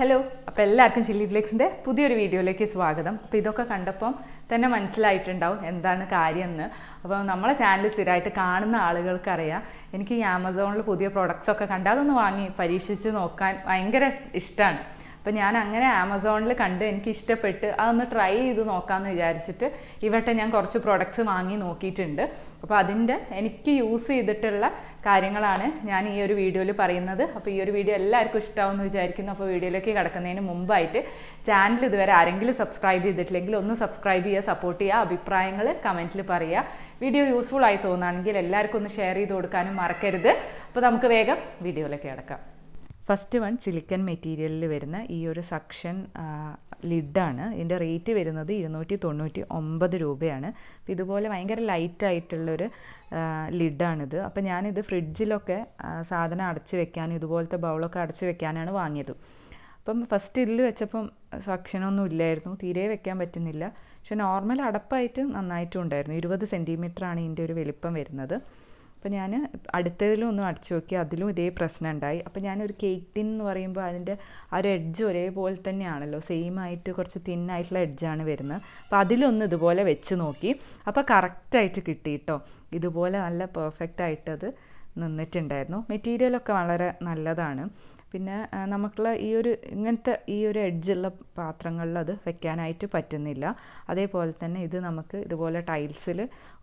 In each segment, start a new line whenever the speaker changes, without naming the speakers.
hello അപ്പോൾ എല്ലാവർക്കും chilli ഫ്ലേക്സിൻ്റെ പുതിയൊരു വീഡിയോയിലേക്ക് സ്വാഗതം അപ്പോൾ ഇതൊക്കെ കണ്ടപ്പം തന്നെ മനസ്സിലായിട്ടുണ്ടാവും എന്താണ് കാര്യം എന്ന് അപ്പോൾ നമ്മളെ ചാനൽ സ്ഥിരമായിട്ട് കാണുന്ന ആളുകൾക്കറിയാം എനിക്ക് ഈ ആമസോണിൽ പുതിയ പ്രൊഡക്ട്സ് ഒക്കെ കണ്ട് അതൊന്ന് വാങ്ങി പരീക്ഷിച്ച് നോക്കാൻ ഭയങ്കര ഇഷ്ടമാണ് അപ്പോൾ ഞാൻ അങ്ങനെ ആമസോണിൽ കണ്ട് എനിക്ക് ഇഷ്ടപ്പെട്ട് അതൊന്ന് ട്രൈ ചെയ്ത് നോക്കാമെന്ന് വിചാരിച്ചിട്ട് ഇവട്ടെ ഞാൻ കുറച്ച് പ്രൊഡക്ട്സ് വാങ്ങി നോക്കിയിട്ടുണ്ട് അപ്പോൾ അതിൻ്റെ എനിക്ക് യൂസ് ചെയ്തിട്ടുള്ള കാര്യങ്ങളാണ് ഞാൻ ഈ ഒരു വീഡിയോയിൽ പറയുന്നത് അപ്പോൾ ഈ ഒരു വീഡിയോ എല്ലാവർക്കും ഇഷ്ടമാവുമെന്ന് വിചാരിക്കുന്നു അപ്പോൾ വീഡിയോയിലേക്ക് കിടക്കുന്നതിന് മുമ്പായിട്ട് ചാനൽ ഇതുവരെ ആരെങ്കിലും സബ്സ്ക്രൈബ് ചെയ്തിട്ടില്ലെങ്കിൽ ഒന്ന് സബ്സ്ക്രൈബ് ചെയ്യുക സപ്പോർട്ട് ചെയ്യുക അഭിപ്രായങ്ങൾ കമൻറ്റിൽ പറയുക വീഡിയോ യൂസ്ഫുൾ ആയി തോന്നുകയാണെങ്കിൽ എല്ലാവർക്കും ഒന്ന് ഷെയർ ചെയ്ത് കൊടുക്കാനും മറക്കരുത് അപ്പോൾ നമുക്ക് വേഗം വീഡിയോയിലേക്ക് കിടക്കാം ഫസ്റ്റ് വൺ സിലിക്കൺ മെറ്റീരിയലിൽ വരുന്ന ഈ ഒരു സക്ഷൻ ലിഡാണ് ഇതിൻ്റെ റേറ്റ് വരുന്നത് ഇരുന്നൂറ്റി തൊണ്ണൂറ്റി ഒമ്പത് രൂപയാണ് അപ്പോൾ ഇതുപോലെ ഭയങ്കര ലൈറ്റായിട്ടുള്ളൊരു ലിഡാണിത് അപ്പോൾ ഞാനിത് ഫ്രിഡ്ജിലൊക്കെ സാധനം അടച്ചു വെക്കാനും ഇതുപോലത്തെ ബൗളൊക്കെ അടച്ചു വെക്കാനാണ് വാങ്ങിയത് അപ്പം ഫസ്റ്റ് ഇല്ല് വെച്ചപ്പം സക്ഷനൊന്നും ഇല്ലായിരുന്നു തീരെ വെക്കാൻ പറ്റുന്നില്ല പക്ഷെ നോർമൽ അടപ്പായിട്ട് നന്നായിട്ടും ഉണ്ടായിരുന്നു ഇരുപത് സെൻറ്റിമീറ്ററാണ് ഇതിൻ്റെ ഒരു വലിപ്പം വരുന്നത് അപ്പോൾ ഞാൻ അടുത്തതിലും ഒന്ന് അടിച്ചു നോക്കി അതിലും ഇതേ പ്രശ്നം ഉണ്ടായി അപ്പോൾ ഞാനൊരു കേക്ക് ടിൻ എന്ന് പറയുമ്പോൾ അതിൻ്റെ ആ ഒരു എഡ്ജ് ഒരേപോലെ തന്നെയാണല്ലോ സെയിം ആയിട്ട് കുറച്ച് തിന്നായിട്ടുള്ള എഡ്ജാണ് വരുന്നത് അപ്പോൾ അതിലൊന്ന് ഇതുപോലെ വെച്ച് നോക്കി അപ്പോൾ കറക്റ്റായിട്ട് കിട്ടി കേട്ടോ ഇതുപോലെ നല്ല പെർഫെക്റ്റ് ആയിട്ടത് നിന്നിട്ടുണ്ടായിരുന്നു മെറ്റീരിയലൊക്കെ വളരെ നല്ലതാണ് പിന്നെ നമുക്കുള്ള ഈ ഒരു ഇങ്ങനത്തെ ഈ ഒരു എഡ്ജുള്ള പാത്രങ്ങളിൽ അത് വെക്കാനായിട്ട് പറ്റുന്നില്ല അതേപോലെ തന്നെ ഇത് നമുക്ക് ഇതുപോലെ ടൈൽസിൽ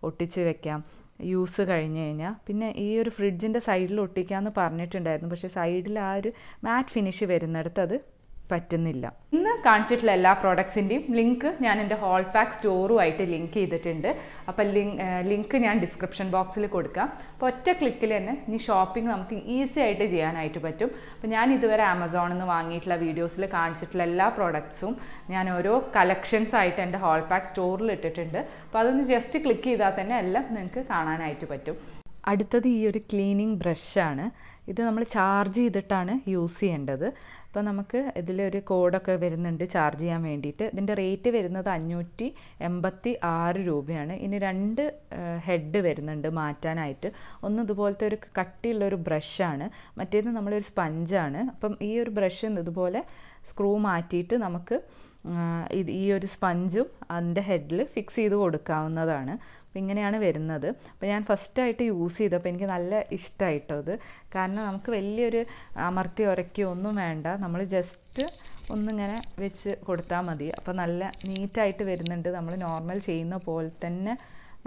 ഒട്ടിച്ച് വെക്കാം യൂസ് കഴിഞ്ഞ് കഴിഞ്ഞാൽ പിന്നെ ഈ ഒരു ഫ്രിഡ്ജിൻ്റെ സൈഡിൽ ഒട്ടിക്കാമെന്ന് പറഞ്ഞിട്ടുണ്ടായിരുന്നു പക്ഷേ സൈഡിൽ ആ ഒരു മാറ്റ് ഫിനിഷ് വരുന്നിടത്ത് അത് പറ്റുന്നില്ല ഇന്ന് കാണിച്ചിട്ടുള്ള എല്ലാ പ്രോഡക്ട്സിൻ്റെയും ലിങ്ക് ഞാൻ എൻ്റെ ഹോൾ പാക്ക് സ്റ്റോറുമായിട്ട് ലിങ്ക് ചെയ്തിട്ടുണ്ട് അപ്പം ലിങ്ക് ഞാൻ ഡിസ്ക്രിപ്ഷൻ ബോക്സിൽ കൊടുക്കാം അപ്പോൾ ഒറ്റ ക്ലിക്കിൽ തന്നെ ഇനി ഷോപ്പിംഗ് നമുക്ക് ഈസി ആയിട്ട് ചെയ്യാനായിട്ട് പറ്റും അപ്പോൾ ഞാൻ ഇതുവരെ ആമസോണിൽ നിന്ന് വാങ്ങിയിട്ടുള്ള വീഡിയോസിൽ കാണിച്ചിട്ടുള്ള എല്ലാ പ്രോഡക്ട്സും ഞാൻ ഓരോ കളക്ഷൻസ് ആയിട്ട് എൻ്റെ ഹോൾ പാക്ക് സ്റ്റോറിൽ ഇട്ടിട്ടുണ്ട് അപ്പോൾ അതൊന്ന് ജസ്റ്റ് ക്ലിക്ക് ചെയ്താൽ തന്നെ എല്ലാം നിങ്ങൾക്ക് കാണാനായിട്ട് പറ്റും അടുത്തത് ഈ ഒരു ക്ലീനിങ് ബ്രഷാണ് ഇത് നമ്മൾ ചാർജ് ചെയ്തിട്ടാണ് യൂസ് ചെയ്യേണ്ടത് അപ്പോൾ നമുക്ക് ഇതിലൊരു കോഡൊക്കെ വരുന്നുണ്ട് ചാർജ് ചെയ്യാൻ വേണ്ടിയിട്ട് ഇതിൻ്റെ റേറ്റ് വരുന്നത് അഞ്ഞൂറ്റി എൺപത്തി ആറ് രൂപയാണ് ഇനി രണ്ട് ഹെഡ് വരുന്നുണ്ട് മാറ്റാനായിട്ട് ഒന്ന് ഇതുപോലത്തെ ഒരു കട്ടിയുള്ളൊരു ബ്രഷാണ് മറ്റേത് നമ്മളൊരു സ്പഞ്ചാണ് അപ്പം ഈ ഒരു ബ്രഷ് ഇതുപോലെ സ്ക്രൂ മാറ്റിയിട്ട് നമുക്ക് ഇത് ഈ ഒരു സ്പഞ്ചും അതിൻ്റെ ഹെഡിൽ ഫിക്സ് ചെയ്ത് കൊടുക്കാവുന്നതാണ് അപ്പോൾ ഇങ്ങനെയാണ് വരുന്നത് അപ്പോൾ ഞാൻ ഫസ്റ്റായിട്ട് യൂസ് ചെയ്തു അപ്പോൾ എനിക്ക് നല്ല ഇഷ്ടമായിട്ടോ അത് കാരണം നമുക്ക് വലിയൊരു അമർത്തി ഉരക്കിയോ ഒന്നും വേണ്ട നമ്മൾ ജസ്റ്റ് ഒന്നിങ്ങനെ വെച്ച് കൊടുത്താൽ മതി അപ്പോൾ നല്ല നീറ്റായിട്ട് വരുന്നുണ്ട് നമ്മൾ നോർമൽ ചെയ്യുന്ന പോലെ തന്നെ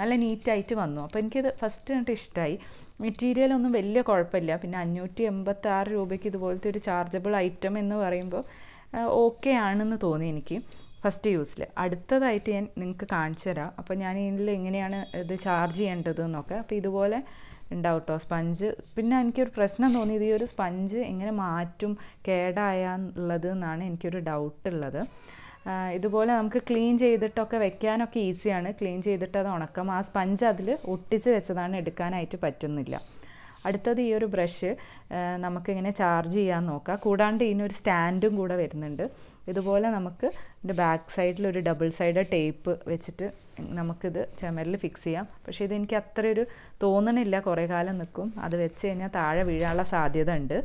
നല്ല നീറ്റായിട്ട് വന്നു അപ്പോൾ എനിക്കിത് ഫസ്റ്റ് കണ്ടിട്ട് ഇഷ്ടമായി മെറ്റീരിയൽ ഒന്നും വലിയ കുഴപ്പമില്ല പിന്നെ അഞ്ഞൂറ്റി എൺപത്താറ് രൂപയ്ക്ക് ഇതുപോലത്തെ ഒരു ചാർജബിൾ ഐറ്റം എന്ന് പറയുമ്പോൾ ഓക്കെ ആണെന്ന് തോന്നി എനിക്ക് ഫസ്റ്റ് യൂസിൽ അടുത്തതായിട്ട് ഞാൻ നിങ്ങൾക്ക് കാണിച്ചു തരാം അപ്പോൾ ഞാൻ ഇതിൽ എങ്ങനെയാണ് ഇത് ചാർജ് ചെയ്യേണ്ടത് എന്നൊക്കെ അപ്പോൾ ഇതുപോലെ ഉണ്ടാവും കേട്ടോ സ്പഞ്ച് പിന്നെ എനിക്കൊരു പ്രശ്നം തോന്നിയത് ഈ ഒരു സ്പഞ്ച് എങ്ങനെ മാറ്റും കേടായുള്ളത് എന്നാണ് എനിക്കൊരു ഡൗട്ട് ഉള്ളത് ഇതുപോലെ നമുക്ക് ക്ലീൻ ചെയ്തിട്ടൊക്കെ വെക്കാനൊക്കെ ഈസിയാണ് ക്ലീൻ ചെയ്തിട്ട് അത് ഉണക്കം ആ സ്പഞ്ച് അതിൽ ഒട്ടിച്ച് വെച്ചതാണ് എടുക്കാനായിട്ട് പറ്റുന്നില്ല അടുത്തത് ഈ ഒരു ബ്രഷ് നമുക്കിങ്ങനെ ചാർജ് ചെയ്യാൻ നോക്കാം കൂടാണ്ട് ഇതിനൊരു സ്റ്റാൻഡും കൂടെ വരുന്നുണ്ട് ഇതുപോലെ നമുക്ക് ഇതിൻ്റെ ബാക്ക് സൈഡിൽ ഒരു ഡബിൾ സൈഡ് ടേപ്പ് വെച്ചിട്ട് നമുക്കിത് ചുമരിൽ ഫിക്സ് ചെയ്യാം പക്ഷേ അത്ര ഒരു തോന്നണില്ല കുറേ കാലം നിൽക്കും അത് വെച്ച് കഴിഞ്ഞാൽ താഴെ വീഴാനുള്ള സാധ്യത ഉണ്ട്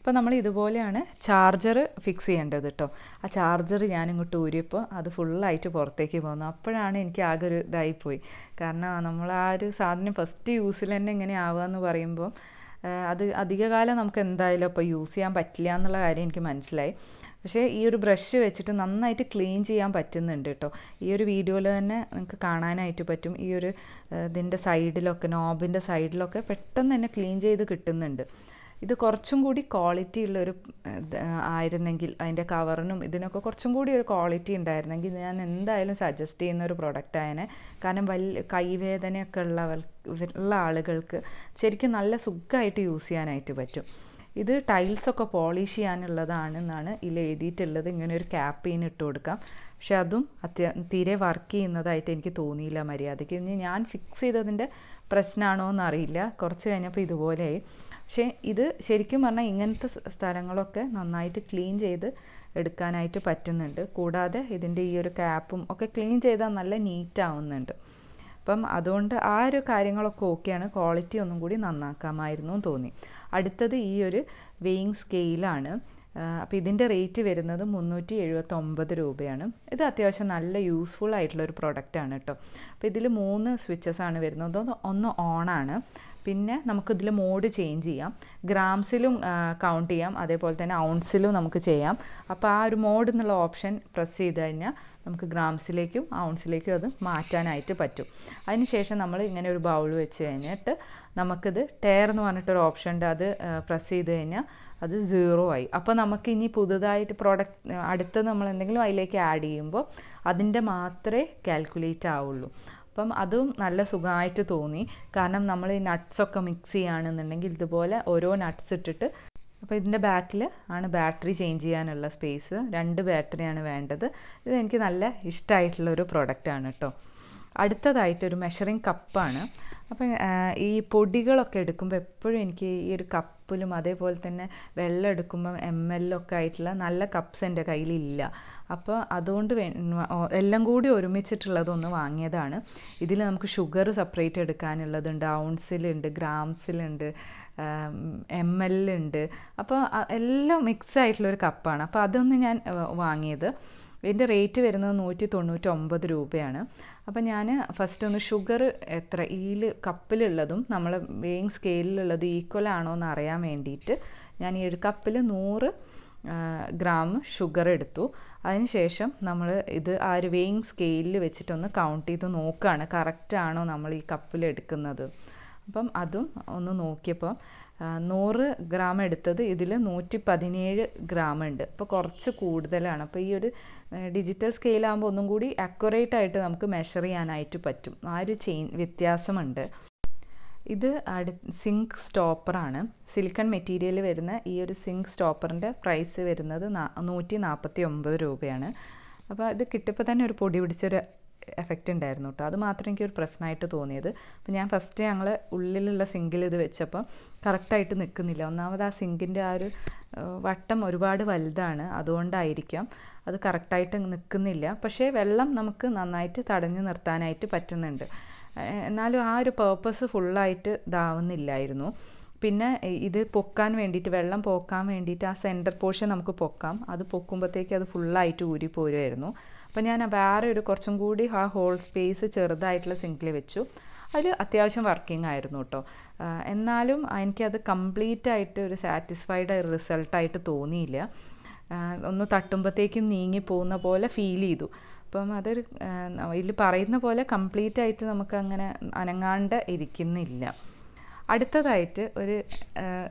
അപ്പോൾ നമ്മൾ ഇതുപോലെയാണ് ചാർജർ ഫിക്സ് ചെയ്യേണ്ടത് കേട്ടോ ആ ചാർജർ ഞാൻ ഇങ്ങോട്ട് ഊരിയപ്പോൾ അത് ഫുള്ളായിട്ട് പുറത്തേക്ക് പോകുന്നു അപ്പോഴാണ് എനിക്ക് ആകെ ഒരു ഇതായിപ്പോയി കാരണം നമ്മൾ ആ ഒരു സാധനം ഫസ്റ്റ് യൂസിൽ തന്നെ ഇങ്ങനെ ആവുക എന്ന് പറയുമ്പോൾ അത് അധികകാലം നമുക്ക് എന്തായാലും അപ്പോൾ യൂസ് ചെയ്യാൻ പറ്റില്ല എന്നുള്ള കാര്യം എനിക്ക് മനസ്സിലായി പക്ഷേ ഈ ഒരു ബ്രഷ് വെച്ചിട്ട് നന്നായിട്ട് ക്ലീൻ ചെയ്യാൻ പറ്റുന്നുണ്ട് കേട്ടോ ഈ ഒരു വീഡിയോയിൽ തന്നെ നിങ്ങൾക്ക് കാണാനായിട്ട് പറ്റും ഈ ഒരു ഇതിൻ്റെ സൈഡിലൊക്കെ നോബിൻ്റെ സൈഡിലൊക്കെ പെട്ടെന്ന് തന്നെ ക്ലീൻ ചെയ്ത് കിട്ടുന്നുണ്ട് ഇത് കുറച്ചും കൂടി ക്വാളിറ്റി ഉള്ളൊരു ആയിരുന്നെങ്കിൽ അതിൻ്റെ കവറിനും ഇതിനൊക്കെ കുറച്ചും കൂടി ഒരു ക്വാളിറ്റി ഉണ്ടായിരുന്നെങ്കിൽ ഞാൻ എന്തായാലും സജസ്റ്റ് ചെയ്യുന്ന ഒരു പ്രൊഡക്റ്റ് ആയതിനെ കാരണം വലിയ കൈവേദനയൊക്കെ ഉള്ള ഉള്ള ആളുകൾക്ക് ശരിക്കും നല്ല സുഖമായിട്ട് യൂസ് ചെയ്യാനായിട്ട് പറ്റും ഇത് ടൈൽസൊക്കെ പോളിഷ് ചെയ്യാനുള്ളതാണെന്നാണ് ഇതിൽ എഴുതിയിട്ടുള്ളത് ഇങ്ങനെ ഒരു ക്യാപ്പീൻ ഇട്ട് കൊടുക്കാം പക്ഷെ അതും അത്യ തീരെ വർക്ക് ചെയ്യുന്നതായിട്ട് എനിക്ക് തോന്നിയില്ല മര്യാദയ്ക്ക് ഇനി ഞാൻ ഫിക്സ് ചെയ്തതിൻ്റെ പ്രശ്നമാണോ എന്നറിയില്ല കുറച്ച് കഴിഞ്ഞപ്പോൾ ഇതുപോലെയായി പക്ഷേ ഇത് ശരിക്കും പറഞ്ഞാൽ ഇങ്ങനത്തെ സ്ഥലങ്ങളൊക്കെ നന്നായിട്ട് ക്ലീൻ ചെയ്ത് എടുക്കാനായിട്ട് പറ്റുന്നുണ്ട് കൂടാതെ ഇതിൻ്റെ ഈ ഒരു ക്യാപ്പും ഒക്കെ ക്ലീൻ ചെയ്താൽ നല്ല നീറ്റ് ആവുന്നുണ്ട് അപ്പം അതുകൊണ്ട് ആ ഒരു കാര്യങ്ങളൊക്കെ ഓക്കെയാണ് ക്വാളിറ്റി ഒന്നും കൂടി നന്നാക്കാമായിരുന്നു എന്ന് തോന്നി അടുത്തത് ഈ ഒരു വെയിങ് സ്കെയിലാണ് അപ്പോൾ ഇതിൻ്റെ റേറ്റ് വരുന്നത് മുന്നൂറ്റി എഴുപത്തൊമ്പത് രൂപയാണ് ഇത് അത്യാവശ്യം നല്ല യൂസ്ഫുൾ ആയിട്ടുള്ള ഒരു ആണ് കേട്ടോ അപ്പോൾ ഇതിൽ മൂന്ന് സ്വിച്ചസ് ആണ് വരുന്നത് ഒന്ന് ഓണാണ് പിന്നെ നമുക്കിതിൽ മോഡ് ചേഞ്ച് ചെയ്യാം ഗ്രാംസിലും കൗണ്ട് ചെയ്യാം അതേപോലെ തന്നെ ഔൺസിലും നമുക്ക് ചെയ്യാം അപ്പോൾ ആ ഒരു മോഡ് എന്നുള്ള ഓപ്ഷൻ പ്രസ് ചെയ്ത് കഴിഞ്ഞാൽ നമുക്ക് ഗ്രാംസിലേക്കും ഔൺസിലേക്കും അത് മാറ്റാനായിട്ട് പറ്റും അതിനുശേഷം നമ്മൾ ഇങ്ങനെ ഒരു ബൗൾ വെച്ച് കഴിഞ്ഞിട്ട് നമുക്കിത് ടയർ എന്ന് പറഞ്ഞിട്ടൊരു ഓപ്ഷൻ ഉണ്ട് അത് പ്രസ് ചെയ്ത് കഴിഞ്ഞാൽ അത് സീറോ ആയി അപ്പോൾ നമുക്ക് ഇനി പുതുതായിട്ട് പ്രോഡക്റ്റ് അടുത്ത് നമ്മൾ എന്തെങ്കിലും അതിലേക്ക് ആഡ് ചെയ്യുമ്പോൾ അതിൻ്റെ മാത്രമേ കാൽക്കുലേറ്റ് ആവുള്ളൂ അപ്പം അതും നല്ല സുഖമായിട്ട് തോന്നി കാരണം നമ്മൾ ഈ നട്ട്സൊക്കെ മിക്സ് ചെയ്യുകയാണെന്നുണ്ടെങ്കിൽ ഇതുപോലെ ഓരോ നട്ട്സ് ഇട്ടിട്ട് അപ്പോൾ ഇതിൻ്റെ ബാക്കിൽ ആണ് ബാറ്ററി ചേഞ്ച് ചെയ്യാനുള്ള സ്പേസ് രണ്ട് ബാറ്ററിയാണ് വേണ്ടത് ഇത് എനിക്ക് നല്ല ഇഷ്ടമായിട്ടുള്ളൊരു പ്രോഡക്റ്റാണ് കേട്ടോ അടുത്തതായിട്ടൊരു മെഷറിങ് കപ്പാണ് അപ്പം ഈ പൊടികളൊക്കെ എടുക്കുമ്പോൾ എപ്പോഴും എനിക്ക് ഈ ഒരു കപ്പിലും അതേപോലെ തന്നെ വെള്ളം എടുക്കുമ്പം എം ഒക്കെ ആയിട്ടുള്ള നല്ല കപ്സ് എൻ്റെ കയ്യിലില്ല അപ്പോൾ അതുകൊണ്ട് എല്ലാം കൂടി ഒരുമിച്ചിട്ടുള്ളതൊന്ന് വാങ്ങിയതാണ് ഇതിൽ നമുക്ക് ഷുഗർ സെപ്പറേറ്റ് എടുക്കാനുള്ളതുണ്ട് ഔൺസിലുണ്ട് ഗ്രാംസിലുണ്ട് എം എൽ ഉണ്ട് അപ്പോൾ എല്ലാം മിക്സ് ആയിട്ടുള്ളൊരു കപ്പാണ് അപ്പോൾ അതൊന്ന് ഞാൻ വാങ്ങിയത് ഇതിൻ്റെ റേറ്റ് വരുന്നത് നൂറ്റി തൊണ്ണൂറ്റൊമ്പത് രൂപയാണ് അപ്പോൾ ഞാൻ ഫസ്റ്റ് ഒന്ന് ഷുഗർ എത്ര ഈൽ കപ്പിലുള്ളതും നമ്മൾ വേയിങ് സ്കെയിലുള്ളത് ഈക്വൽ ആണോ എന്ന് അറിയാൻ വേണ്ടിയിട്ട് ഞാൻ ഈ ഒരു കപ്പിൽ നൂറ് ഗ്രാം ഷുഗർ എടുത്തു അതിനുശേഷം നമ്മൾ ഇത് ആ ഒരു വേയിങ് സ്കെയിലിൽ വെച്ചിട്ടൊന്ന് കൗണ്ട് ചെയ്ത് നോക്കുകയാണ് കറക്റ്റ് ആണോ നമ്മൾ ഈ കപ്പിൽ എടുക്കുന്നത് അപ്പം അതും ഒന്ന് നോക്കിയപ്പോൾ നൂറ് ഗ്രാം എടുത്തത് ഇതിൽ നൂറ്റി പതിനേഴ് ഗ്രാം ഉണ്ട് അപ്പോൾ കുറച്ച് കൂടുതലാണ് അപ്പോൾ ഈ ഒരു ഡിജിറ്റൽ സ്കെയിലാകുമ്പോൾ ഒന്നും കൂടി അക്യുറേറ്റ് ആയിട്ട് നമുക്ക് മെഷർ ചെയ്യാനായിട്ട് പറ്റും ആ ഒരു ചെയിൻ വ്യത്യാസമുണ്ട് ഇത് സിങ്ക് സ്റ്റോപ്പറാണ് സിലിക്കൺ മെറ്റീരിയൽ വരുന്ന ഈ ഒരു സിങ്ക് സ്റ്റോപ്പറിൻ്റെ പ്രൈസ് വരുന്നത് നൂറ്റി നാൽപ്പത്തി ഒമ്പത് രൂപയാണ് അപ്പോൾ ഇത് കിട്ടിയപ്പോൾ തന്നെ ഒരു പൊടി പിടിച്ചൊരു എഫക്റ്റ് ഉണ്ടായിരുന്നു കേട്ടോ അത് മാത്രം എനിക്കൊരു പ്രശ്നമായിട്ട് തോന്നിയത് അപ്പോൾ ഞാൻ ഫസ്റ്റ് ഞങ്ങൾ ഉള്ളിലുള്ള സിങ്കിൽ ഇത് വെച്ചപ്പം കറക്റ്റായിട്ട് നിൽക്കുന്നില്ല ഒന്നാമത് ആ സിങ്കിൻ്റെ ആ ഒരു വട്ടം ഒരുപാട് വലുതാണ് അതുകൊണ്ടായിരിക്കാം അത് കറക്റ്റായിട്ട് നിൽക്കുന്നില്ല പക്ഷേ വെള്ളം നമുക്ക് നന്നായിട്ട് തടഞ്ഞു നിർത്താനായിട്ട് പറ്റുന്നുണ്ട് എന്നാലും ആ ഒരു പേർപ്പസ് ഫുള്ളായിട്ട് ഇതാവുന്നില്ലായിരുന്നു പിന്നെ ഇത് പൊക്കാൻ വേണ്ടിയിട്ട് വെള്ളം പോക്കാൻ വേണ്ടിയിട്ട് ആ സെൻറ്റർ പോർഷൻ നമുക്ക് പൊക്കാം അത് പൊക്കുമ്പോഴത്തേക്ക് അത് ഫുള്ളായിട്ട് ഊരി പോരുമായിരുന്നു അപ്പം ഞാൻ വേറെ ഒരു കുറച്ചും കൂടി ആ ഹോൾ സ്പേസ് ചെറുതായിട്ടുള്ള സിങ്കിൽ വെച്ചു അതിൽ അത്യാവശ്യം വർക്കിംഗ് ആയിരുന്നു കേട്ടോ എന്നാലും എനിക്കത് കംപ്ലീറ്റ് ആയിട്ട് ഒരു സാറ്റിസ്ഫൈഡ് റിസൾട്ടായിട്ട് തോന്നിയില്ല ഒന്ന് തട്ടുമ്പോഴത്തേക്കും നീങ്ങി പോകുന്ന പോലെ ഫീൽ ചെയ്തു അപ്പം അതൊരു ഇതിൽ പറയുന്ന പോലെ കംപ്ലീറ്റ് ആയിട്ട് നമുക്ക് അങ്ങനെ അനങ്ങാണ്ട് ഇരിക്കുന്നില്ല അടുത്തതായിട്ട് ഒരു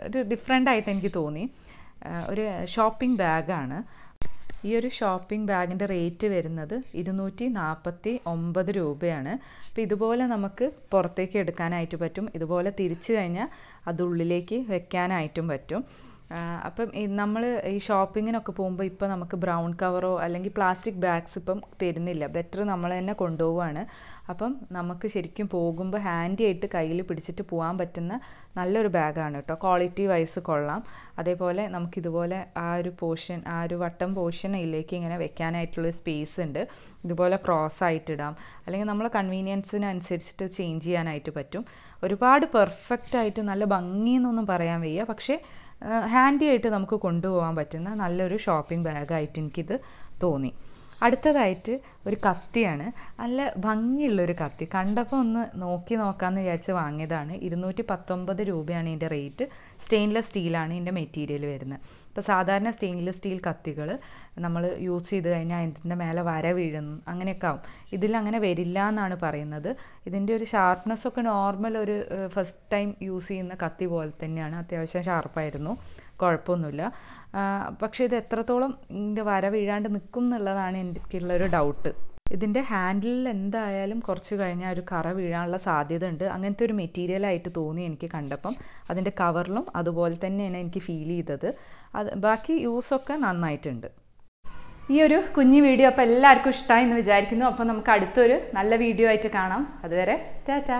ഒരു ഡിഫറെൻ്റ് ആയിട്ട് എനിക്ക് തോന്നി ഒരു ഷോപ്പിംഗ് ബാഗാണ് ഈ ഒരു ഷോപ്പിംഗ് ബാഗിൻ്റെ റേറ്റ് വരുന്നത് ഇരുന്നൂറ്റി നാൽപ്പത്തി ഒമ്പത് രൂപയാണ് അപ്പോൾ ഇതുപോലെ നമുക്ക് പുറത്തേക്ക് എടുക്കാനായിട്ട് പറ്റും ഇതുപോലെ തിരിച്ചു കഴിഞ്ഞാൽ അത് ഉള്ളിലേക്ക് വെക്കാനായിട്ടും പറ്റും അപ്പം നമ്മൾ ഈ ഷോപ്പിങ്ങിനൊക്കെ പോകുമ്പോൾ ഇപ്പോൾ നമുക്ക് ബ്രൗൺ കവറോ അല്ലെങ്കിൽ പ്ലാസ്റ്റിക് ബാഗ്സ് ഇപ്പം തരുന്നില്ല ബെറ്റർ നമ്മൾ തന്നെ കൊണ്ടുപോവുകയാണ് അപ്പം നമുക്ക് ശരിക്കും പോകുമ്പോൾ ഹാൻഡി ആയിട്ട് കയ്യിൽ പിടിച്ചിട്ട് പോകാൻ പറ്റുന്ന നല്ലൊരു ബാഗാണ് കേട്ടോ ക്വാളിറ്റി വൈസ് കൊള്ളാം അതേപോലെ നമുക്കിതുപോലെ ആ ഒരു പോർഷൻ ആ ഒരു വട്ടം പോർഷനിലേക്ക് ഇങ്ങനെ വെക്കാനായിട്ടുള്ള സ്പേസ് ഉണ്ട് ഇതുപോലെ ക്രോസ് ആയിട്ടിടാം അല്ലെങ്കിൽ നമ്മളെ അനുസരിച്ചിട്ട് ചേഞ്ച് ചെയ്യാനായിട്ട് പറ്റും ഒരുപാട് പെർഫെക്റ്റ് ആയിട്ട് നല്ല ഭംഗിയെന്നൊന്നും പറയാൻ വയ്യ പക്ഷേ ഹാൻഡി ആയിട്ട് നമുക്ക് കൊണ്ടുപോകാൻ പറ്റുന്ന നല്ലൊരു ഷോപ്പിംഗ് ബാഗായിട്ട് എനിക്കിത് തോന്നി അടുത്തതായിട്ട് ഒരു കത്തിയാണ് നല്ല ഭംഗിയുള്ളൊരു കത്തി കണ്ടപ്പോൾ ഒന്ന് നോക്കി നോക്കാമെന്ന് വിചാരിച്ച് വാങ്ങിയതാണ് ഇരുന്നൂറ്റി പത്തൊമ്പത് രൂപയാണ് ഇതിൻ്റെ റേറ്റ് സ്റ്റെയിൻലെസ് സ്റ്റീലാണ് ഇതിൻ്റെ മെറ്റീരിയൽ വരുന്നത് ഇപ്പോൾ സാധാരണ സ്റ്റെയിൻലെസ് സ്റ്റീൽ കത്തികൾ നമ്മൾ യൂസ് ചെയ്ത് കഴിഞ്ഞാൽ അതിൻ്റെ മേലെ വര വീഴുന്നു അങ്ങനെയൊക്കെ ആവും ഇതിൽ അങ്ങനെ വരില്ല എന്നാണ് പറയുന്നത് ഇതിൻ്റെ ഒരു ഷാർപ്നെസ് ഒക്കെ നോർമൽ ഒരു ഫസ്റ്റ് ടൈം യൂസ് ചെയ്യുന്ന കത്തി പോലെ തന്നെയാണ് അത്യാവശ്യം ഷാർപ്പായിരുന്നു കുഴപ്പമൊന്നുമില്ല പക്ഷേ ഇത് എത്രത്തോളം ഇതിൻ്റെ വര വീഴാണ്ട് നിൽക്കും എന്നുള്ളതാണ് എനിക്കുള്ളൊരു ഡൗട്ട് ഇതിൻ്റെ ഹാൻഡിലിൽ എന്തായാലും കുറച്ച് കഴിഞ്ഞാൽ ഒരു കറ വീഴാനുള്ള സാധ്യത ഉണ്ട് അങ്ങനത്തെ ഒരു മെറ്റീരിയലായിട്ട് തോന്നി എനിക്ക് കണ്ടപ്പം അതിൻ്റെ കവറിലും അതുപോലെ തന്നെയാണ് എനിക്ക് ഫീൽ ചെയ്തത് അത് ബാക്കി യൂസൊക്കെ നന്നായിട്ടുണ്ട് ഈ ഒരു കുഞ്ഞു വീഡിയോ അപ്പോൾ എല്ലാവർക്കും ഇഷ്ടമായി എന്ന് വിചാരിക്കുന്നു അപ്പോൾ നമുക്ക് അടുത്തൊരു നല്ല വീഡിയോ ആയിട്ട് കാണാം അതുവരെ ടാറ്റാ